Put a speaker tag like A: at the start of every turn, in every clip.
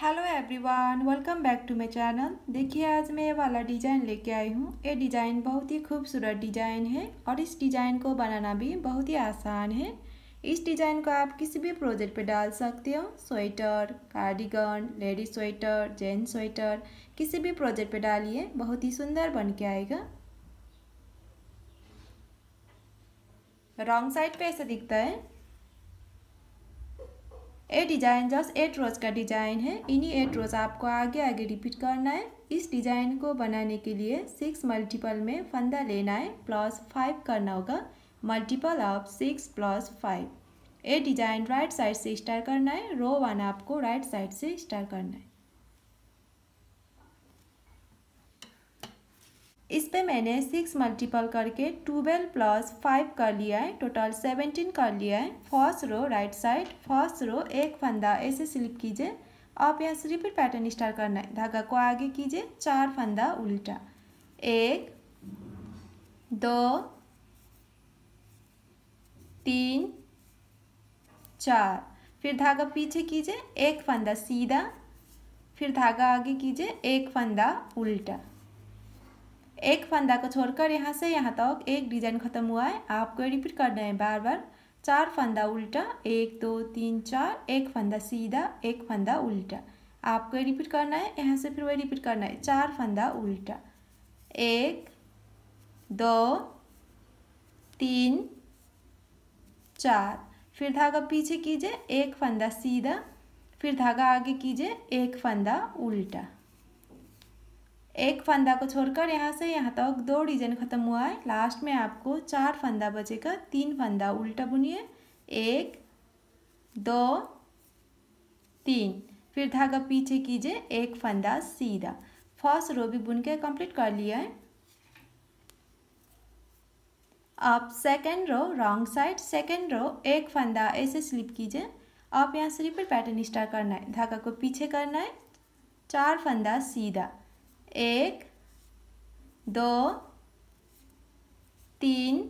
A: hello everyone welcome back to my channel देखिए आज मैं ये वाला डिज़ाइन लेके आई हूँ ये डिज़ाइन बहुत ही खूबसूरत डिज़ाइन है और इस डिज़ाइन को बनाना भी बहुत ही आसान है इस डिज़ाइन को आप किसी भी प्रोजेक्ट पे डाल सकते हो sweater cardigan ladies sweater gents sweater किसी भी प्रोजेक्ट पे डालिए बहुत ही सुंदर बन के आएगा रॉन्ग साइड पे ऐसा दिखता है A design just eight rows का डिजाइन है इन्हीं एट रोज आपको आगे आगे रिपीट करना है इस डिजाइन को बनाने के लिए सिक्स मल्टीपल में फंदा लेना है प्लस फाइव करना होगा multiple of six plus five A design right side से स्टार्ट करना है रो वन आपको राइट साइड से स्टार्ट करना है इस पे मैंने सिक्स मल्टीपल करके ट्वेल्व प्लस फाइव कर लिया है टोटल सेवेंटीन कर लिया है first row right side first row एक फंदा ऐसे स्लिप कीजिए आप यहाँ से रिपीट पैटर्न स्टार्ट करना है धागा को आगे कीजिए चार फंदा उल्टा एक दो तीन चार फिर धागा पीछे कीजिए एक फंदा सीधा फिर धागा आगे कीजिए एक फंदा उल्टा एक फंदा को छोड़कर यहाँ से यहाँ तक तो एक डिजाइन ख़त्म हुआ है आपको रिपीट करना है बार बार चार फंदा उल्टा एक दो तीन चार एक फंदा सीधा एक फंदा उल्टा आपको रिपीट करना है यहाँ से फिर वही रिपीट करना है चार फंदा उल्टा एक दो तीन चार फिर धागा पीछे कीजिए एक फंदा सीधा फिर धागा आगे कीजिए एक फंदा उल्टा एक फंदा को छोड़कर यहाँ से यहाँ तक दो डिजाइन ख़त्म हुआ है लास्ट में आपको चार फंदा बचेगा तीन फंदा उल्टा बुनिए एक दो तीन फिर धागा पीछे कीजिए एक फंदा सीधा फर्स्ट रो भी बुन के कम्प्लीट कर लिया है आप second row wrong side second row एक फंदा ऐसे स्लिप कीजिए आप यहाँ से रिपीट पैटर्न स्टार्ट करना है धागा को पीछे करना है चार फंदा सीधा एक दो तीन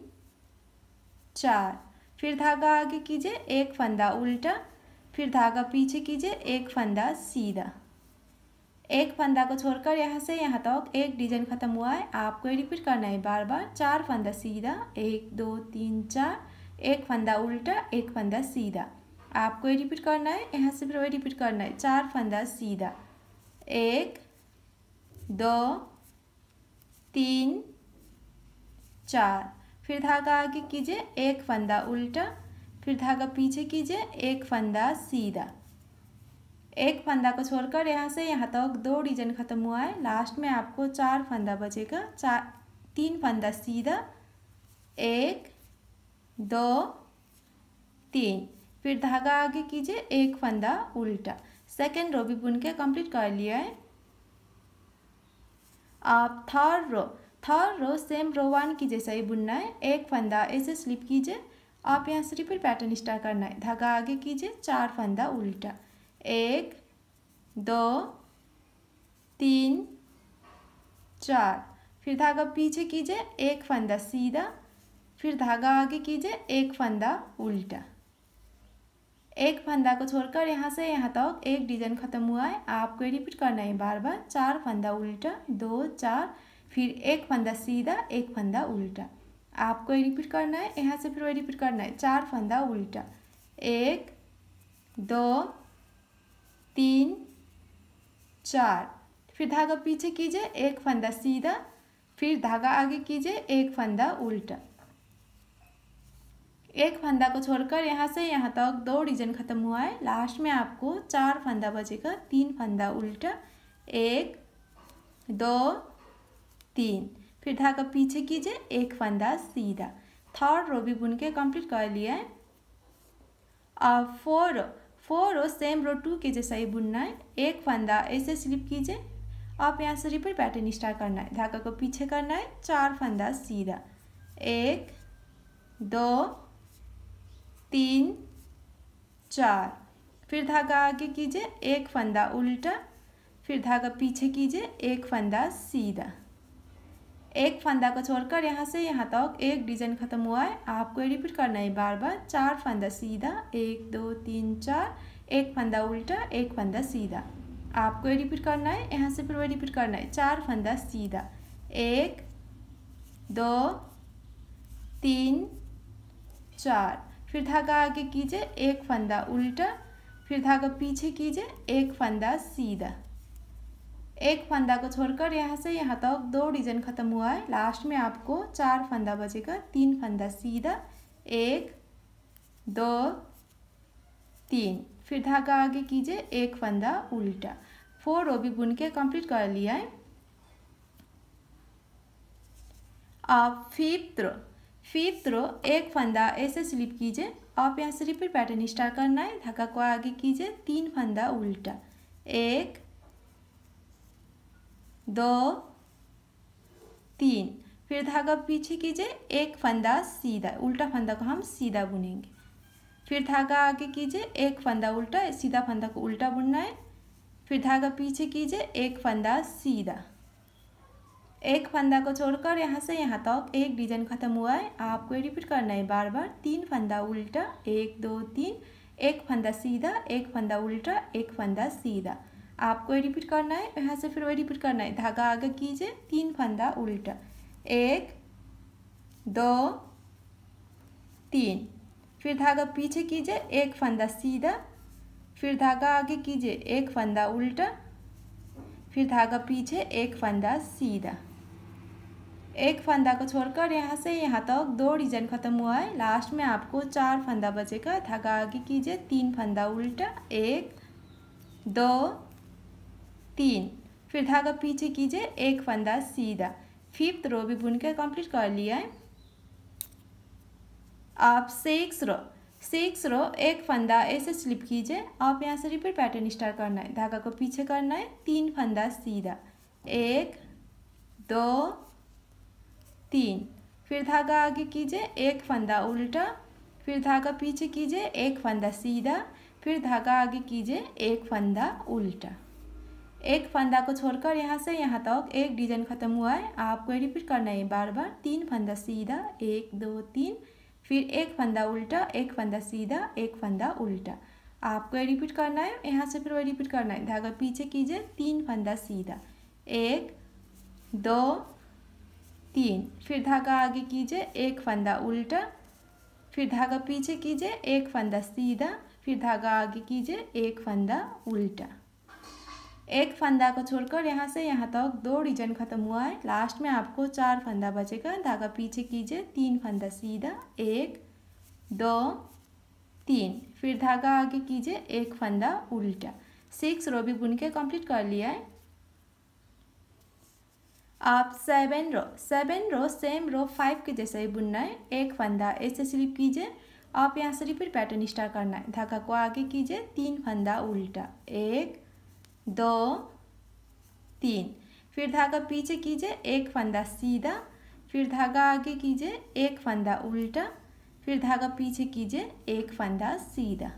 A: चार फिर धागा आगे कीजिए एक फंदा उल्टा फिर धागा पीछे कीजिए एक फंदा सीधा एक फंदा को छोड़कर यहाँ से यहाँ तक तो एक डिजाइन खत्म हुआ है आपको रिपीट करना है बार बार चार फंदा सीधा एक दो तीन चार एक फंदा उल्टा एक फंदा सीधा आपको रिपीट करना है यहाँ से फिर वही रिपीट करना है चार फंदा सीधा एक दो तीन चार फिर धागा आगे कीजिए एक फंदा उल्टा फिर धागा पीछे कीजिए एक फंदा सीधा एक फंदा को छोड़कर यहाँ से यहाँ तक तो दो डिजन ख़त्म हुआ है लास्ट में आपको चार फंदा बचेगा चार तीन फंदा सीधा एक दो तीन फिर धागा आगे कीजिए एक फंदा उल्टा सेकेंड रो भी बुन के कंप्लीट कर लिया है आप third row third row same row one की जैसा ही बुनना है एक फंदा ऐसे स्लिप कीजिए आप यहाँ से फिर पैटर्न स्टार्ट करना है धागा आगे कीजिए चार फंदा उल्टा एक दो तीन चार फिर धागा पीछे कीजिए एक फंदा सीधा फिर धागा आगे कीजिए एक फंदा उल्टा एक फंदा को छोड़कर यहाँ से यहाँ तक एक डिजाइन ख़त्म हुआ है आपको रिपीट करना है बार बार चार फंदा उल्टा दो चार फिर एक फंदा सीधा एक फंदा उल्टा आपको रिपीट करना है यहाँ से फिर वही रिपीट करना है चार फंदा उल्टा एक दो तीन चार फिर धागा पीछे कीजिए एक फंदा सीधा फिर धागा आगे कीजिए एक फंदा उल्टा एक फंदा को छोड़कर यहाँ से यहाँ तक दो डिजाइन ख़त्म हुआ है लास्ट में आपको चार फंदा बचेगा तीन फंदा उल्टा एक दो तीन फिर धागा पीछे कीजिए एक फंदा सीधा थर्ड रो भी बुन के कंप्लीट कर लिया है और four row four row same row two के जैसा ही बुनना है एक फंदा ऐसे स्लिप कीजिए आप यहाँ से रिपीट पैटर्न स्टार्ट करना है धागा को पीछे करना है चार फंदा सीधा एक दो तीन चार फिर धागा आगे कीजिए एक फंदा उल्टा फिर धागा पीछे कीजिए एक फंदा सीधा एक फंदा को छोड़कर यहाँ से यहाँ तक एक डिजाइन खत्म हुआ है आपको ये रिपीट करना है बार बार चार फंदा सीधा एक दो तीन चार एक फंदा उल्टा एक फंदा सीधा आपको ये रिपीट करना है यहाँ से फिर वही रिपीट करना है चार फंदा सीधा एक दो तीन चार फिर धागा आगे कीजिए एक फंदा उल्टा फिर धागा पीछे कीजिए एक फंदा सीधा एक फंदा को छोड़कर यहाँ से यहाँ तक तो दो डिजाइन ख़त्म हुआ है लास्ट में आपको चार फंदा बचेगा तीन फंदा सीधा एक दो तीन फिर धागा आगे कीजिए एक फंदा उल्टा फोर रो भी बुन के कंप्लीट कर लिया है अब फिफ्थ रो फिफ्थ रो एक फंदा ऐसे स्लिप कीजिए आप यहाँ से रिपीट पैटर्न स्टार्ट करना है धागा को आगे कीजिए तीन फंदा उल्टा एक दो तीन फिर धागा पीछे कीजिए एक फंदा सीधा उल्टा फंदा को हम सीधा बुनेंगे फिर धागा आगे कीजिए एक फंदा उल्टा सीधा फंदा को उल्टा बुनना है फिर धागा पीछे कीजिए एक फंदा सीधा एक फंदा को छोड़कर यहाँ से यहाँ तक तो एक डिजाइन ख़त्म हुआ है आपको रिपीट करना है बार बार तीन फंदा उल्टा एक दो तीन एक फंदा सीधा एक फंदा उल्टा एक फंदा सीधा आपको रिपीट करना है यहाँ से फिर वही रिपीट करना है धागा आगे कीजिए तीन फंदा उल्टा एक दो तीन फिर धागा पीछे कीजिए एक फंदा सीधा फिर धागा आगे कीजिए एक फंदा उल्टा फिर धागा पीछे एक फंदा सीधा एक फंदा को छोड़कर यहाँ से यहाँ तक तो दो डिजाइन खत्म हुआ है लास्ट में आपको चार फंदा बचेगा धागा आगे कीजिए तीन फंदा उल्टा एक दो तीन फिर धागा पीछे कीजिए एक फंदा सीधा फिफ्थ रो भी बुनकर कंप्लीट कर लिया है आप सिक्स रो सिक्स रो एक फंदा ऐसे स्लिप कीजिए आप यहाँ से रिपीट पैटर्न स्टार्ट करना है धागा को पीछे करना है तीन फंदा सीधा एक दो तीन फिर धागा आगे कीजिए एक फंदा उल्टा फिर धागा पीछे कीजिए एक फंदा सीधा फिर धागा आगे कीजिए एक फंदा उल्टा एक फंदा को छोड़कर यहाँ से यहाँ तक एक डिजाइन ख़त्म हुआ है आपको रिपीट करना है बार बार तीन फंदा सीधा एक दो तीन फिर एक फंदा उल्टा एक फंदा सीधा एक फंदा उल्टा आपको रिपीट करना है यहाँ से फिर वो रिपीट करना है धागा पीछे कीजिए तीन फंदा सीधा एक दो तीन फिर धागा आगे कीजिए एक फंदा उल्टा फिर धागा पीछे कीजिए एक फंदा सीधा फिर धागा आगे कीजिए एक फंदा उल्टा एक फंदा को छोड़कर यहाँ से यहाँ तक दो डिजाइन खत्म हुआ है लास्ट में आपको चार फंदा बचेगा धागा पीछे कीजिए तीन फंदा सीधा एक दो तीन फिर धागा आगे कीजिए एक फंदा उल्टा सिक्स रो भी बुन के कंप्लीट कर लिया है आप seven row seven row same row five के जैसे ही बुनना है एक फंदा ऐसे स्लिप कीजिए आप यहाँ से रिपीट पैटर्न स्टार्ट करना है धागा को आगे कीजिए तीन फंदा उल्टा एक दो तीन फिर धागा पीछे कीजिए एक फंदा सीधा फिर धागा आगे कीजिए एक फंदा उल्टा फिर धागा पीछे कीजिए एक फंदा सीधा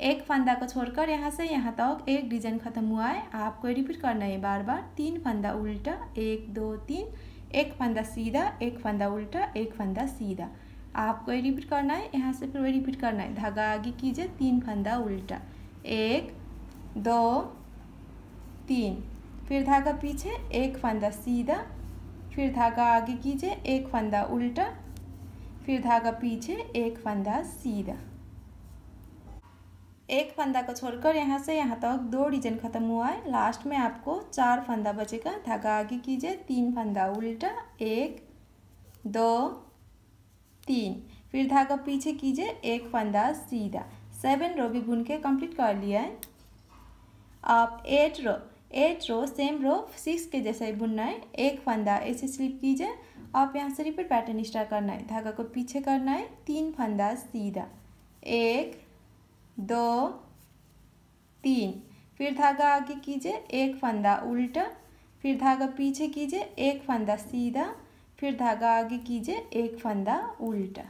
A: एक फंदा को छोड़कर यहाँ से यहाँ तक एक डिजाइन ख़त्म हुआ है आपको रिपीट करना है बार बार तीन फंदा उल्टा एक दो तीन एक फंदा सीधा एक फंदा उल्टा एक फंदा सीधा आपको रिपीट करना है यहाँ से फिर रिपीट करना है धागा आगे कीजिए तीन फंदा उल्टा एक दो तीन फिर धागा पीछे एक फंदा सीधा फिर धागा आगे कीजिए एक फंदा उल्टा फिर धागा पीछे एक फंदा सीधा एक फंदा को छोड़कर यहाँ से यहाँ तक दो डिजाइन खत्म हुआ है लास्ट में आपको चार फंदा बचेगा धागा आगे कीजिए तीन फंदा उल्टा एक दो तीन फिर धागा पीछे कीजिए एक फंदा सीधा सेवन रो भी बुन के कंप्लीट कर लिया है आप eight row eight row same row six के जैसा ही बुनना है एक फंदा ऐसे स्लिप कीजिए आप यहाँ से रिपीट पैटर्न स्टार्ट करना है धागा को पीछे करना है तीन फंदा सीधा एक दो तीन फिर धागा आगे कीजिए एक फंदा उल्टा फिर धागा पीछे कीजिए एक फंदा सीधा फिर धागा आगे कीजिए एक फंदा उल्टा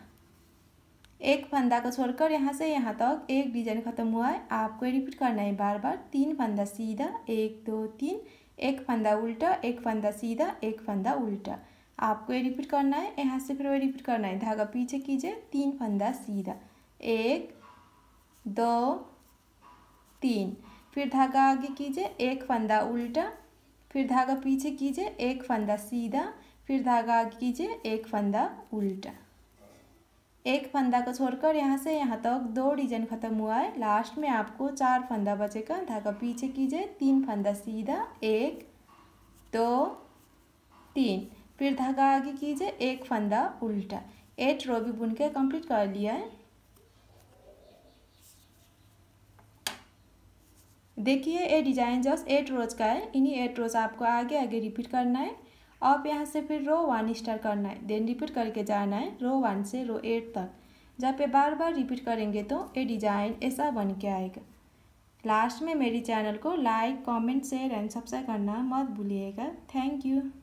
A: एक फंदा को छोड़कर यहाँ से यहाँ तक तो एक डिजाइन खत्म हुआ है आपको रिपीट करना है बार बार तीन फंदा सीधा एक दो तीन एक फंदा उल्टा एक फंदा सीधा एक फंदा उल्टा आपको ये रिपीट करना है यहाँ से फिर वो रिपीट करना है धागा पीछे कीजिए तीन फंदा सीधा एक दो तीन फिर धागा आगे कीजिए एक फंदा उल्टा फिर धागा पीछे कीजिए एक फंदा सीधा फिर धागा आगे कीजिए एक फंदा उल्टा एक फंदा को छोड़कर यहाँ से यहाँ तक दो डिजाइन खत्म हुआ है लास्ट में आपको चार फंदा बचेगा धागा पीछे कीजिए तीन फंदा सीधा एक दो तीन फिर धागा आगे कीजिए एक फंदा उल्टा एट रो भी बुन के कंप्लीट कर लिया है देखिए ये डिजाइन जस्ट एट रोज का है इन्हीं एट रोज आपको आगे आगे रिपीट करना है आप यहाँ से फिर रो वन स्टार करना है देन रिपीट करके जाना है रो वन से रो एट तक जब ये बार बार रिपीट करेंगे तो ये डिजाइन ऐसा बन के आएगा लास्ट में मेरी चैनल को like comment share and subscribe करना मत भूलिएगा थैंक यू